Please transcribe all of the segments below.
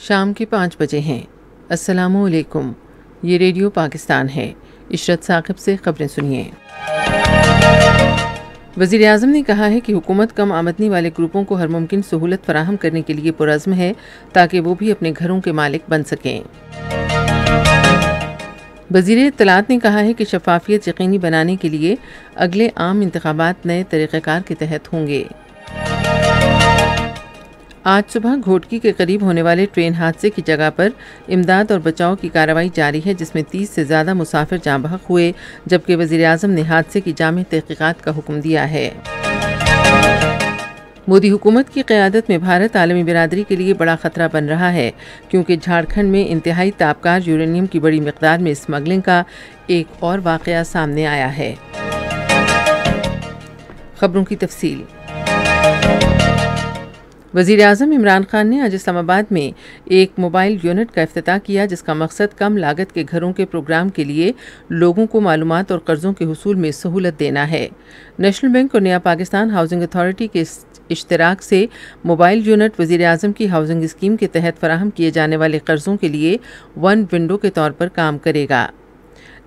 शाम के पाँच बजे हैं असलकुम ये रेडियो पाकिस्तान है इशरत साकिब से खबरें सुनिए वजीर अजम ने कहा है कि हुकूमत कम आमदनी वाले ग्रुपों को हर मुमकिन सहूलत फराहम करने के लिए पुरज़म है ताकि वो भी अपने घरों के मालिक बन सकें वजीर इतलात ने कहा है कि शफाफियत यकीनी बनाने के लिए अगले आम इंतबात नए तरीक़ार के तहत होंगे आज सुबह घोटकी के करीब होने वाले ट्रेन हादसे की जगह पर इमदाद और बचाव की कार्रवाई जारी है जिसमें 30 से ज़्यादा मुसाफिर जाम बहक हुए जबकि वजी अजम ने हादसे की जाम तहकीक़ात का हुक्म दिया है मोदी हुकूमत की क़्यादत में भारत आलमी बिरादरी के लिए बड़ा ख़तरा बन रहा है क्योंकि झारखंड में इंतहाई तापकार यूरेनियम की बड़ी मकदार में स्मगलिंग का एक और वाक़ सामने आया है खबरों की तफसील वज़ी अजम इमरान खान ने आज इस्लामाबाद में एक मोबाइल यूनिट का अफ्ताह किया जिसका मकसद कम लागत के घरों के प्रोग्राम के लिए लोगों को मालूम और कर्ज़ों के हसूल में सहूलत देना है नेशनल बैंक और नया पाकिस्तान हाउसिंग अथॉरिटी के इश्तराक से मोबाइल यूनिट वज़ी अजम की हाउसिंग स्कीम के तहत फराहम किए जाने वाले कर्ज़ों के लिए वन विंडो के तौर पर काम करेगा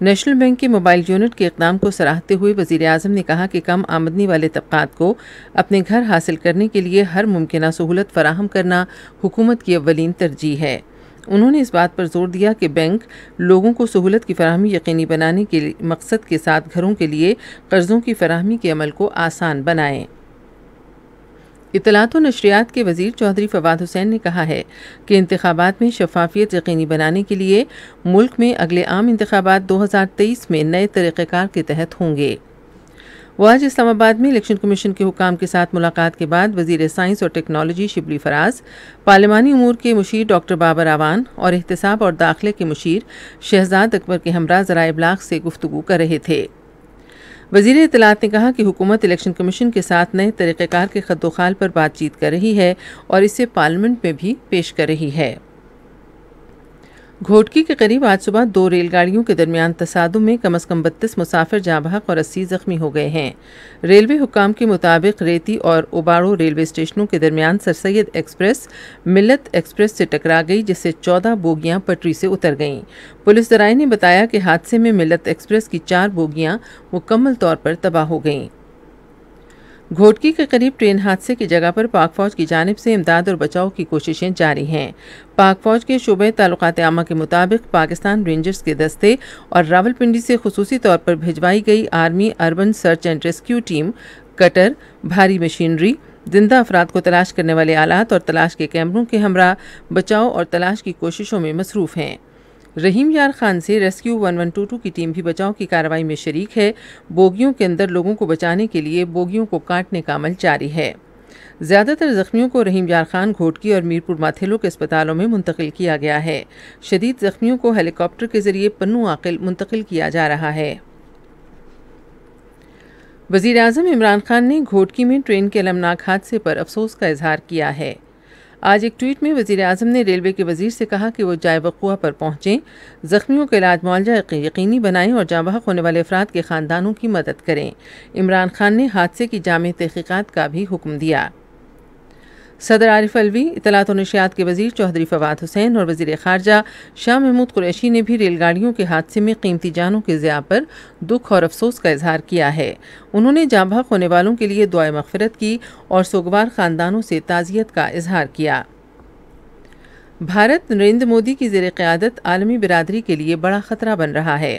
नेशनल बैंक के मोबाइल यूनिट के इकदाम को सराहते हुए वजीर अजम ने कहा कि कम आमदनी वाले तबकात को अपने घर हासिल करने के लिए हर मुमकिन सहूलत फराहम करना हुकूमत की अवलिन तरजीह है उन्होंने इस बात पर जोर दिया कि बैंक लोगों को सहूलत की फरहमी यकीनी बनाने के मकसद के साथ घरों के लिए कर्ज़ों की फरहमी के अमल को आसान बनाएं इतलात व नशरियात के वजीर चौधरी फवाद हुसैन ने कहा है कि इंतबात में शफाफियत यकीनी बनाने के लिए मुल्क में अगले आम इंतबात दो हज़ार तेईस में नए तरीक़ेकार के तहत होंगे वो आज इस्लामाबाद में इलेक्शन कमीशन के हुकाम के साथ मुलाकात के बाद वजीर साइंस और टेक्नोलॉजी शिबली फराज पार्लिमानी अमूर के मुशीर डॉक्टर बाबर आवान और एहतसाब और दाखिले के मुशीर शहजाद अकबर के हमरा ज़रा इबलाग से गुफ्तु कर रहे थे वजीर इतलात ने कहा कि हुकूमत इलेक्शन कमीशन के साथ नए तरीक़ार के खदोखाल पर बातचीत कर रही है और इसे पार्लियामेंट में भी पेश कर रही है घोटकी के करीब आज सुबह दो रेलगाड़ियों के दरमियान तसादम में कम अज़ कम बत्तीस मुसाफिर जाबहक और अस्सी ज़ख्मी हो गए हैं रेलवे हुकाम के मुताबिक रेती और उबाड़ो रेलवे स्टेशनों के दरमियान Sir Syed express Millat express से टकरा गई जिससे चौदह बोगियां पटरी से उतर गईं पुलिस दराय ने बताया कि हादसे में मिलत एक्सप्रेस की चार बोगियाँ मुकम्मल तौर पर तबाह हो गईं घोटकी के करीब ट्रेन हादसे की जगह पर पाक फौज की जानब से इमदाद और बचाव की कोशिशें जारी हैं पाक फौज के शुबे ताल्लुकात आमा के मुताबिक पाकिस्तान रेंजर्स के दस्ते और रावलपिंडी से खसूसी तौर पर भिजवाई गई army urban search and rescue team cutter भारी मशीनरी जिंदा अफराद को तलाश करने वाले आलात और तलाश के कैमरों के हमरा बचाव और तलाश की कोशिशों में मसरूफ़ हैं रहीम यार खान से रेस्क्यू 1122 की टीम भी बचाव की कार्रवाई में शरीक है बोगियों के अंदर लोगों को बचाने के लिए बोगियों को काटने का अमल जारी है ज़्यादातर जख्मियों को रहीम यार खान घोटकी और मीरपुर माथेलो के अस्पतालों में मुंतकिल किया गया है शदीद जख्मियों को हेलीकॉप्टर के जरिए पन्नू आकिल मुंतकिल किया जा रहा है वजीर अजम इमरान खान ने घोटकी में ट्रेन के अलमनाक हादसे पर अफसोस का इजहार किया है आज एक ट्वीट में वजीर अजम ने रेलवे के वजीर से कहा कि वो जाय वकूआ पर पहुँचें जख्मियों के इलाज मुआवजा यकीनी बनाएं और जाँ होने वाले अफराद के ख़ानदानों की मदद करें इमरान खान ने हादसे की जाम तहकीक़ात का भी हुक्म दिया सदर आरिफ अलवी इतलात नशियात के वजीर चौधरी फवाद हुसैन और वजीर खारजा शाह महमूद कुरैशी ने भी रेलगाड़ियों के हादसे में कीमती जानों के ज़िया पर दुख और अफसोस का इजहार किया है उन्होंने बहक होने वालों के लिए दुआ मफफरत की और सोगवार ख़ानदानों से ताज़ियत का इजहार किया भारत नरेंद्र मोदी की जेर क़्यादत आलमी बिरादरी के लिए बड़ा ख़तरा बन रहा है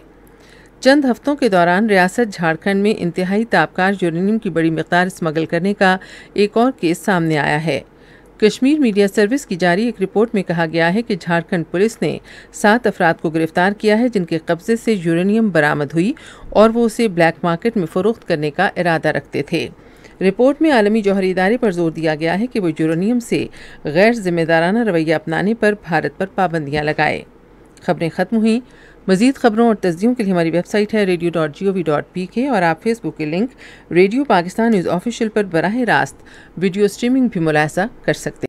चंद हफ्तों के दौरान रियासत झारखंड में इंतहाई ताबकार यूरेनियम की बड़ी मकदार स्मगल करने का एक और केस सामने आया है कश्मीर मीडिया सर्विस की जारी एक रिपोर्ट में कहा गया है कि झारखंड पुलिस ने सात अफराद को गिरफ्तार किया है जिनके कब्जे से यूरेनियम बरामद हुई और वो उसे ब्लैक मार्केट में फरोख्त करने का इरादा रखते थे रिपोर्ट में आलमी जौहरी इदारे पर जोर दिया गया है कि वो यूरेनियम से गैर जिम्मेदाराना रवैया अपनाने पर भारत पर पाबंदियां लगाए खबरें खत्म हुई मजीद खबरों और तस्दियों के लिए हमारी वेबसाइट है radio dot G O V dot P K और आप फेसबुक के link radio Pakistan news official पर बरह रास्त वीडियो स्ट्रीमिंग भी मुलासा कर सकते हैं